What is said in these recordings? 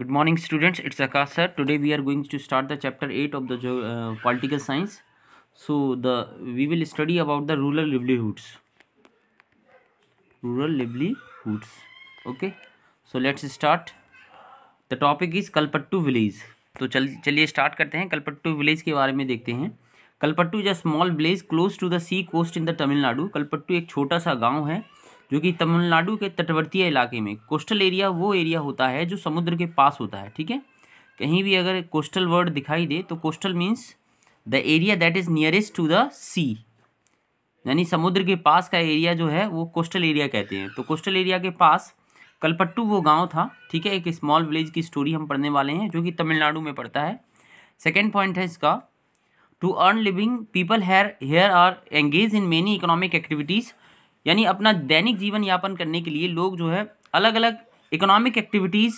good morning students it's Aakash sir today we are going to start the chapter eight of the जो political science so the we will study about the rural livelihoods rural livelihoods okay so let's start the topic is Kalpattu village तो चल चलिए start करते हैं कलपट्टू village के बारे में देखते हैं Kalpattu is a small village close to the sea coast in the Tamil Nadu Kalpattu एक छोटा सा गाँव है जो कि तमिलनाडु के तटवर्तीय इलाके में कोस्टल एरिया वो एरिया होता है जो समुद्र के पास होता है ठीक है कहीं भी अगर कोस्टल वर्ड दिखाई दे तो coastal means the area that is nearest to the sea यानी समुद्र के पास का एरिया जो है वो कोस्टल एरिया कहते हैं तो कोस्टल एरिया के पास कलपट्टू वो गांव था ठीक है एक स्मॉल विलेज की स्टोरी हम पढ़ने वाले हैं जो कि तमिलनाडु में पड़ता है सेकेंड पॉइंट है इसका to earn living people here here are engage in many economic activities यानी अपना दैनिक जीवन यापन करने के लिए लोग जो है अलग अलग इकोनॉमिक एक्टिविटीज़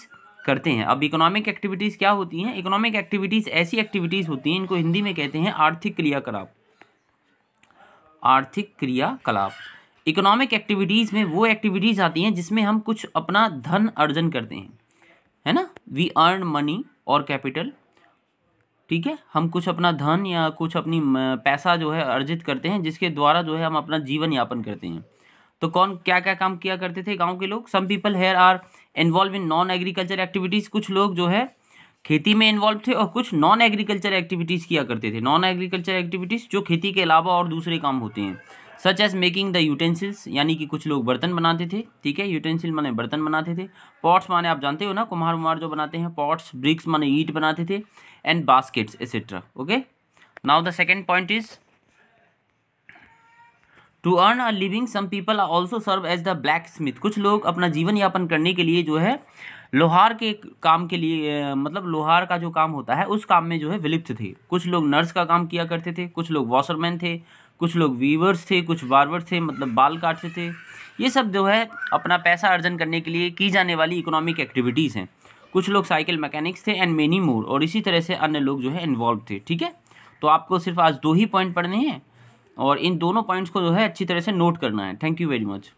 करते हैं अब इकोनॉमिक एक्टिविटीज़ क्या होती हैं इकोनॉमिक एक्टिविटीज़ ऐसी एक्टिविटीज़ होती हैं इनको हिंदी में कहते हैं आर्थिक क्रियाकलाप आर्थिक क्रियाकलाप इकोनॉमिक एक्टिविटीज़ में वो एक्टिविटीज़ आती हैं जिसमें हम कुछ अपना धन अर्जन करते हैं है ना वी अर्न मनी और कैपिटल ठीक है हम कुछ अपना धन या कुछ अपनी पैसा जो है अर्जित करते हैं जिसके द्वारा जो है हम अपना जीवन यापन करते हैं तो कौन क्या क्या काम किया करते थे गाँव के लोग some people here are involve in non agriculture activities कुछ लोग जो है खेती में इन्वॉल्व थे और कुछ नॉन एग्रीकल्चर एक्टिविटीज़ किया करते थे नॉन एग्रीकल्चर एक्टिविटीज़ जो खेती के अलावा और दूसरे काम होते हैं such as making the utensils यानी कि कुछ लोग बर्तन बनाते थे ठीक है यूटेंसिल माने बर्तन बनाते थे पॉट्स माने आप जानते हो ना कुम्हार उमार जो बनाते हैं पॉट्स ब्रिक्स माने ईट बनाते थे and baskets etcetera okay now the second point is to earn a living some people also serve as the black smith कुछ लोग अपना जीवन यापन करने के लिए जो है लोहार के काम के लिए मतलब लोहार का जो काम होता है उस काम में जो है विलिप्त थे कुछ लोग नर्स का काम किया करते थे कुछ लोग वॉशरमैन थे कुछ लोग वीवर्स थे कुछ वार्वर्स थे मतलब बाल काटते थे ये सब जो है अपना पैसा अर्जन करने के लिए की जाने वाली इकोनॉमिक एक्टिविटीज़ हैं कुछ लोग साइकिल मैकेनिक्स थे एंड मेनी मोर और इसी तरह से अन्य लोग जो है इन्वॉल्व थे ठीक है तो आपको सिर्फ आज दो ही पॉइंट पढ़ने हैं और इन दोनों पॉइंट्स को जो है अच्छी तरह से नोट करना है थैंक यू वेरी मच